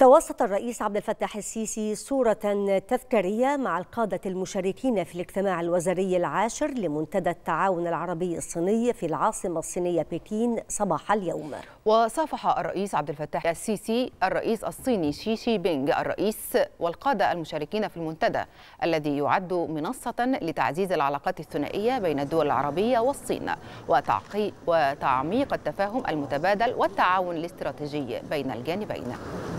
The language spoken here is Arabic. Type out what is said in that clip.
توسط الرئيس عبد الفتاح السيسي صورة تذكارية مع القادة المشاركين في الاجتماع الوزاري العاشر لمنتدى التعاون العربي الصيني في العاصمة الصينية بكين صباح اليوم وصافح الرئيس عبد الفتاح السيسي الرئيس الصيني شي شي بينغ الرئيس والقادة المشاركين في المنتدى الذي يعد منصة لتعزيز العلاقات الثنائية بين الدول العربية والصين وتعقي وتعميق التفاهم المتبادل والتعاون الاستراتيجي بين الجانبين